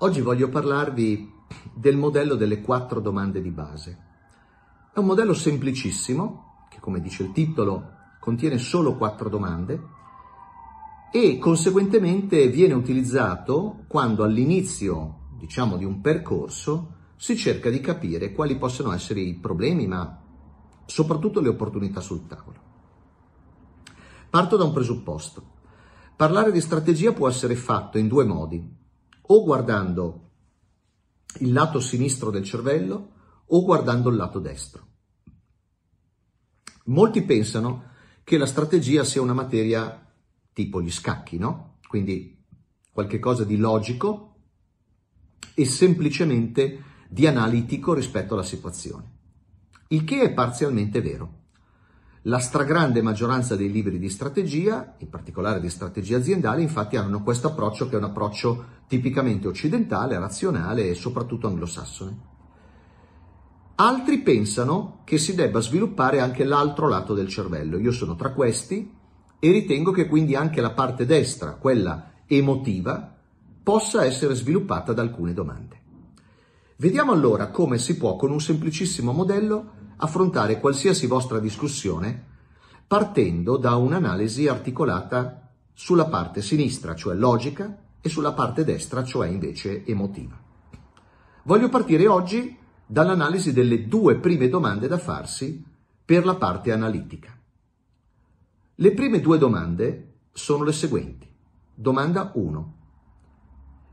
Oggi voglio parlarvi del modello delle quattro domande di base. È un modello semplicissimo, che come dice il titolo contiene solo quattro domande e conseguentemente viene utilizzato quando all'inizio, diciamo, di un percorso si cerca di capire quali possono essere i problemi, ma soprattutto le opportunità sul tavolo. Parto da un presupposto. Parlare di strategia può essere fatto in due modi o guardando il lato sinistro del cervello o guardando il lato destro. Molti pensano che la strategia sia una materia tipo gli scacchi, no? Quindi qualcosa di logico e semplicemente di analitico rispetto alla situazione. Il che è parzialmente vero. La stragrande maggioranza dei libri di strategia, in particolare di strategia aziendale, infatti hanno questo approccio che è un approccio tipicamente occidentale, razionale e soprattutto anglosassone. Altri pensano che si debba sviluppare anche l'altro lato del cervello. Io sono tra questi e ritengo che quindi anche la parte destra, quella emotiva, possa essere sviluppata da alcune domande. Vediamo allora come si può con un semplicissimo modello affrontare qualsiasi vostra discussione partendo da un'analisi articolata sulla parte sinistra, cioè logica, e sulla parte destra, cioè invece emotiva. Voglio partire oggi dall'analisi delle due prime domande da farsi per la parte analitica. Le prime due domande sono le seguenti. Domanda 1.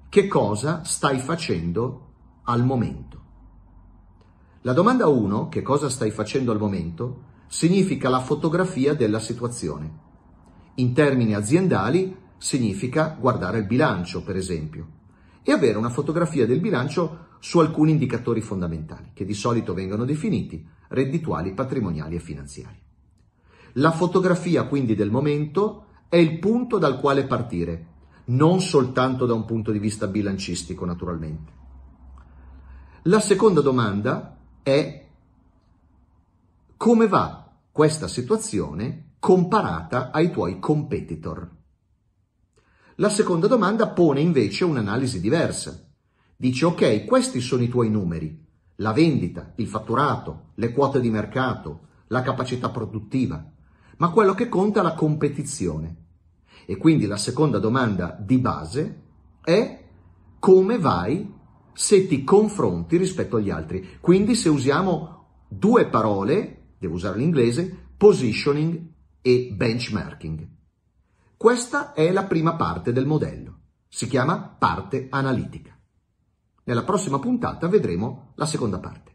Che cosa stai facendo al momento? La domanda 1, che cosa stai facendo al momento, significa la fotografia della situazione. In termini aziendali significa guardare il bilancio, per esempio, e avere una fotografia del bilancio su alcuni indicatori fondamentali, che di solito vengono definiti reddituali, patrimoniali e finanziari. La fotografia quindi del momento è il punto dal quale partire, non soltanto da un punto di vista bilancistico naturalmente. La seconda domanda è come va questa situazione comparata ai tuoi competitor. La seconda domanda pone invece un'analisi diversa. Dice ok, questi sono i tuoi numeri, la vendita, il fatturato, le quote di mercato, la capacità produttiva, ma quello che conta è la competizione. E quindi la seconda domanda di base è come vai se ti confronti rispetto agli altri. Quindi se usiamo due parole, devo usare l'inglese, positioning e benchmarking. Questa è la prima parte del modello. Si chiama parte analitica. Nella prossima puntata vedremo la seconda parte.